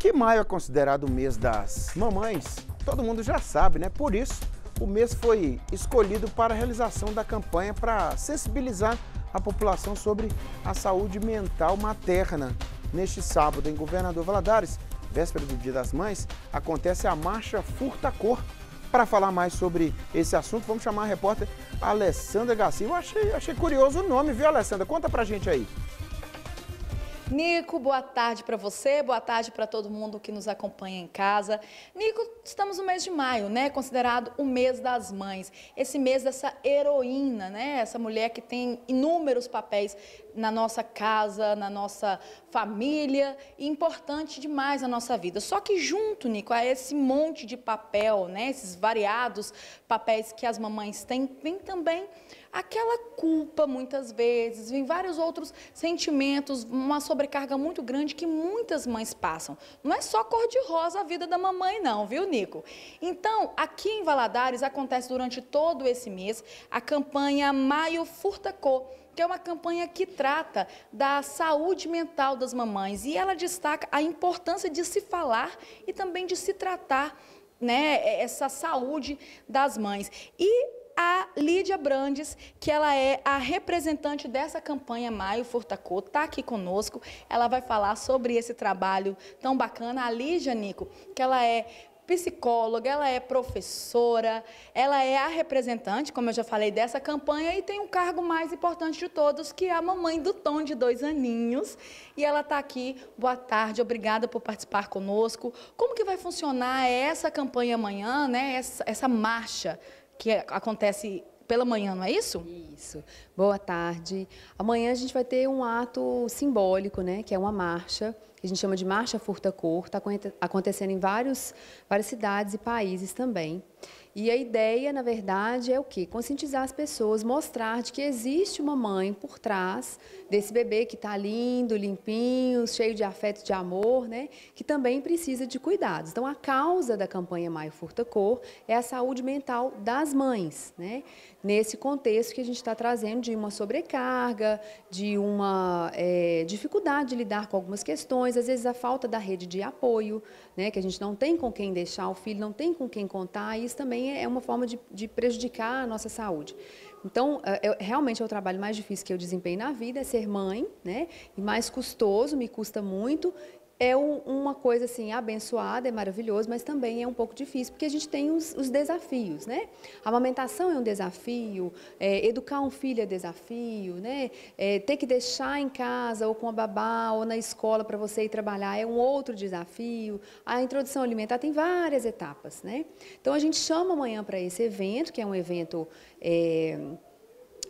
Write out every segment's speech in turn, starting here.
Que maio é considerado o mês das mamães? Todo mundo já sabe, né? Por isso, o mês foi escolhido para a realização da campanha para sensibilizar a população sobre a saúde mental materna. Neste sábado, em Governador Valadares, véspera do Dia das Mães, acontece a Marcha Furta Cor. Para falar mais sobre esse assunto, vamos chamar a repórter Alessandra Garcia. Eu achei, achei curioso o nome, viu, Alessandra? Conta pra gente aí. Nico, boa tarde para você, boa tarde para todo mundo que nos acompanha em casa. Nico, estamos no mês de maio, né? Considerado o mês das mães. Esse mês dessa heroína, né? Essa mulher que tem inúmeros papéis na nossa casa, na nossa família, e importante demais na nossa vida. Só que junto, Nico, a esse monte de papel, né? Esses variados papéis que as mamães têm, vem também aquela culpa muitas vezes, vem vários outros sentimentos, uma sobrecarga muito grande que muitas mães passam. Não é só cor-de-rosa a vida da mamãe não, viu, Nico? Então, aqui em Valadares acontece durante todo esse mês a campanha Maio Furtacô que é uma campanha que trata da saúde mental das mamães e ela destaca a importância de se falar e também de se tratar né, essa saúde das mães. E a Lídia Brandes, que ela é a representante dessa campanha Maio Furtacô, está aqui conosco. Ela vai falar sobre esse trabalho tão bacana. A Lídia, Nico, que ela é psicóloga, ela é professora, ela é a representante, como eu já falei, dessa campanha e tem um cargo mais importante de todos, que é a mamãe do Tom de dois aninhos. E ela está aqui. Boa tarde, obrigada por participar conosco. Como que vai funcionar essa campanha amanhã, né? Essa, essa marcha que é, acontece pela manhã, não é isso? Isso. Boa tarde. Amanhã a gente vai ter um ato simbólico, né, que é uma marcha, que a gente chama de Marcha Furta Cor, está acontecendo em vários, várias cidades e países também. E a ideia, na verdade, é o quê? Conscientizar as pessoas, mostrar de que existe uma mãe por trás desse bebê que está lindo, limpinho, cheio de afeto, de amor, né? Que também precisa de cuidados. Então, a causa da campanha Maio Furta Cor é a saúde mental das mães, né? Nesse contexto que a gente está trazendo de uma sobrecarga, de uma é, dificuldade de lidar com algumas questões, às vezes a falta da rede de apoio, né? Que a gente não tem com quem deixar o filho, não tem com quem contar, e isso também também é uma forma de, de prejudicar a nossa saúde. Então, eh, eu, realmente é o trabalho mais difícil que eu desempenho na vida, é ser mãe, né? E mais custoso, me custa muito é uma coisa assim abençoada, é maravilhoso, mas também é um pouco difícil, porque a gente tem os, os desafios, né? A amamentação é um desafio, é, educar um filho é desafio, né? É, ter que deixar em casa ou com a babá ou na escola para você ir trabalhar é um outro desafio. A introdução alimentar tem várias etapas, né? Então a gente chama amanhã para esse evento, que é um evento é,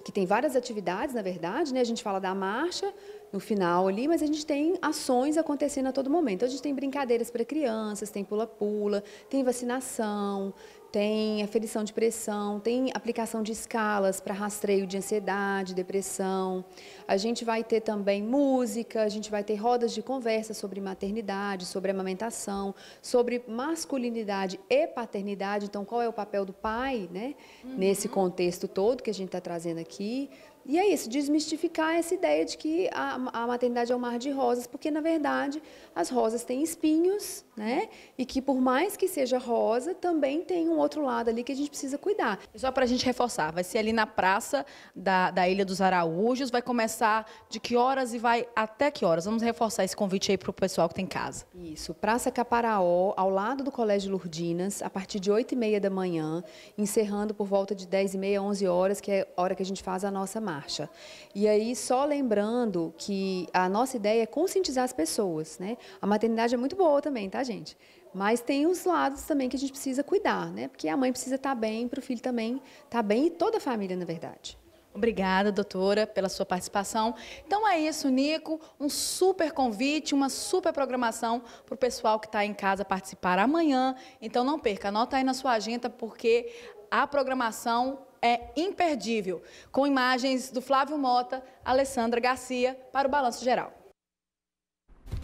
que tem várias atividades, na verdade, né? A gente fala da marcha, no final ali, mas a gente tem ações acontecendo a todo momento. Então, a gente tem brincadeiras para crianças, tem pula-pula, tem vacinação, tem aferição de pressão, tem aplicação de escalas para rastreio de ansiedade, depressão. A gente vai ter também música, a gente vai ter rodas de conversa sobre maternidade, sobre amamentação, sobre masculinidade e paternidade. Então, qual é o papel do pai, né, uhum. nesse contexto todo que a gente está trazendo aqui? E é isso, desmistificar essa ideia de que a, a, maternidade é um mar de rosas, porque na verdade as rosas têm espinhos, né? E que por mais que seja rosa, também tem um outro lado ali que a gente precisa cuidar. Só para a gente reforçar, vai ser ali na praça da, da Ilha dos Araújos, vai começar de que horas e vai até que horas? Vamos reforçar esse convite aí para o pessoal que tem casa. Isso, Praça Caparaó, ao lado do Colégio Lourdinas, a partir de 8 e meia da manhã, encerrando por volta de 10 e meia, 11 horas, que é a hora que a gente faz a nossa marca marcha. E aí, só lembrando que a nossa ideia é conscientizar as pessoas, né? A maternidade é muito boa também, tá, gente? Mas tem os lados também que a gente precisa cuidar, né? Porque a mãe precisa estar tá bem, para o filho também estar tá bem e toda a família, na verdade. Obrigada, doutora, pela sua participação. Então é isso, Nico. Um super convite, uma super programação para o pessoal que está em casa participar amanhã. Então não perca, anota aí na sua agenda, porque a programação é imperdível. Com imagens do Flávio Mota, Alessandra Garcia, para o Balanço Geral.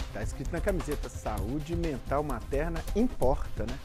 Está escrito na camiseta: saúde mental materna importa, né?